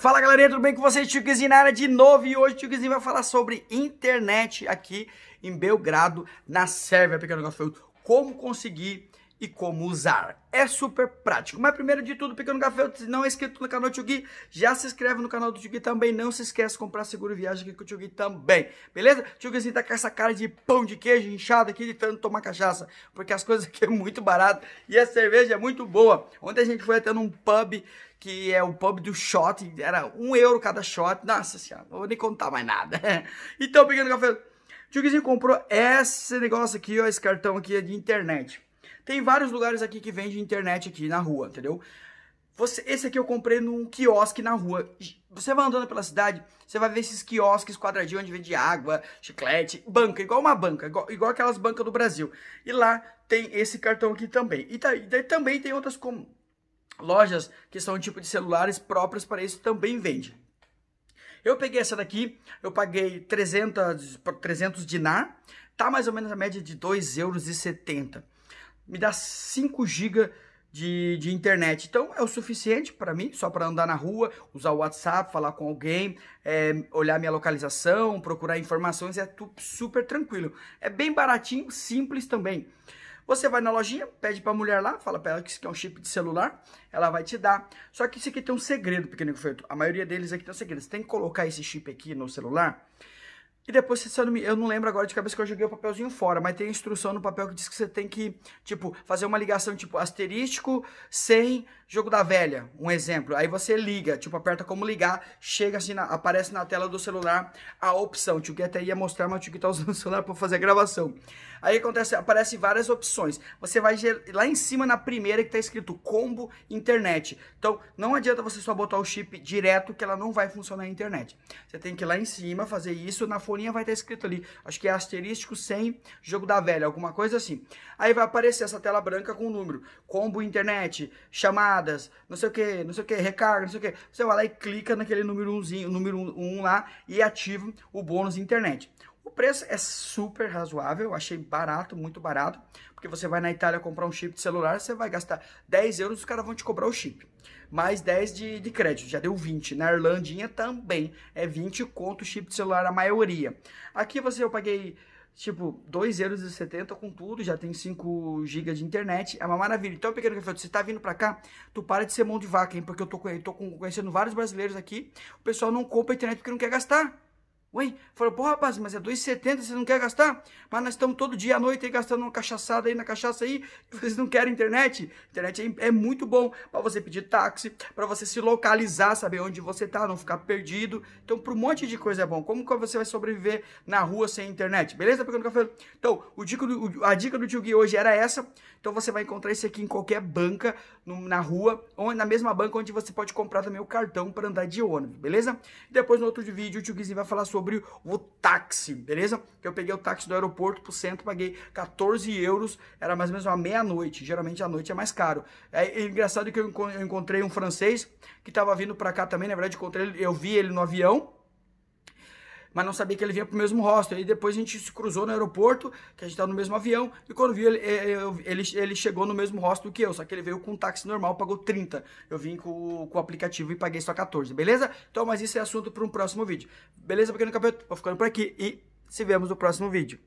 Fala galerinha, tudo bem com vocês? Tio Kizinho na área de novo e hoje o Tio vai falar sobre internet aqui em Belgrado, na Sérvia, pequeno negócio como conseguir e como usar. É super prático. Mas primeiro de tudo, Pequeno Café, se não é inscrito no canal do Tio já se inscreve no canal do Tio também. Não se esquece de comprar seguro viagem aqui com o Tio também. Beleza? O tá com essa cara de pão de queijo inchado aqui de tanto tomar cachaça. Porque as coisas aqui é muito barato e a cerveja é muito boa. Ontem a gente foi até num pub que é o pub do shot, era um euro cada shot. Nossa senhora, não vou nem contar mais nada. então, Pequeno Café, o comprou esse negócio aqui, ó, esse cartão aqui é de internet. Tem vários lugares aqui que vende internet aqui na rua, entendeu? Você, esse aqui eu comprei num quiosque na rua. Você vai andando pela cidade, você vai ver esses quiosques quadradinhos onde vende água, chiclete, banca, igual uma banca, igual, igual aquelas bancas do Brasil. E lá tem esse cartão aqui também. E, tá, e também tem outras com, lojas que são tipo de celulares próprios para isso, também vende. Eu peguei essa daqui, eu paguei 300, 300 dinar, tá mais ou menos a média de 2,70 euros me dá 5 GB de, de, internet. Então é o suficiente para mim, só para andar na rua, usar o WhatsApp, falar com alguém, é, olhar minha localização, procurar informações, é tudo super tranquilo. É bem baratinho, simples também. Você vai na lojinha, pede para a mulher lá, fala para ela que isso aqui é um chip de celular, ela vai te dar. Só que isso aqui tem um segredo, pequeno feito. A maioria deles aqui tem um segredo. Você tem que colocar esse chip aqui no celular e depois, se eu não, me, eu não lembro agora de cabeça que eu joguei o papelzinho fora, mas tem instrução no papel que diz que você tem que, tipo, fazer uma ligação tipo asterístico, sem Jogo da velha, um exemplo. Aí você liga, tipo, aperta como ligar, chega assim, na, aparece na tela do celular a opção. O Tio até ia mostrar, mas o Tio tá usando o celular para fazer a gravação. Aí acontece, aparece várias opções. Você vai lá em cima na primeira que tá escrito combo internet. Então, não adianta você só botar o chip direto que ela não vai funcionar a internet. Você tem que ir lá em cima fazer isso, na folhinha vai estar tá escrito ali, acho que é asterístico sem jogo da velha, alguma coisa assim. Aí vai aparecer essa tela branca com o número, combo internet, chamar não sei o que, não sei o que, recarga, não sei o que. Você vai lá e clica naquele número 1 número um, um lá e ativa o bônus internet. O preço é super razoável, achei barato, muito barato, porque você vai na Itália comprar um chip de celular, você vai gastar 10 euros, os caras vão te cobrar o chip. Mais 10 de, de crédito, já deu 20. Na Irlandinha também é 20 conto chip de celular, a maioria. Aqui você eu paguei Tipo, 2,70€ com tudo, já tem 5GB de internet, é uma maravilha. Então, pequeno café, você tá vindo pra cá, tu para de ser mão de vaca, hein? Porque eu tô, eu tô conhecendo vários brasileiros aqui, o pessoal não compra internet porque não quer gastar. Ué, falou, pô rapaz, mas é 2,70, você não quer gastar? Mas nós estamos todo dia à noite aí gastando uma cachaçada aí na cachaça aí, vocês não querem internet? Internet é, é muito bom para você pedir táxi, para você se localizar, saber onde você tá, não ficar perdido. Então, para um monte de coisa é bom. Como que você vai sobreviver na rua sem internet? Beleza? café. Então, o dica do, a dica do tio Gui hoje era essa. Então, você vai encontrar esse aqui em qualquer banca no, na rua, ou na mesma banca onde você pode comprar também o cartão para andar de ônibus, beleza? Depois, no outro vídeo, o tio Guizinho vai falar sobre sobre o táxi, beleza? Eu peguei o táxi do aeroporto pro centro, paguei 14 euros, era mais ou menos uma meia-noite, geralmente a noite é mais caro. É, é engraçado que eu encontrei um francês que estava vindo para cá também, na verdade encontrei, eu vi ele no avião, mas não sabia que ele vinha pro mesmo hostel. E depois a gente se cruzou no aeroporto, que a gente tava no mesmo avião, e quando viu, ele, é, ele, ele chegou no mesmo hostel que eu, só que ele veio com um táxi normal, pagou 30. Eu vim com, com o aplicativo e paguei só 14, beleza? Então, mas isso é assunto para um próximo vídeo. Beleza, pequeno cabelo? Vou ficando por aqui e se vemos no próximo vídeo.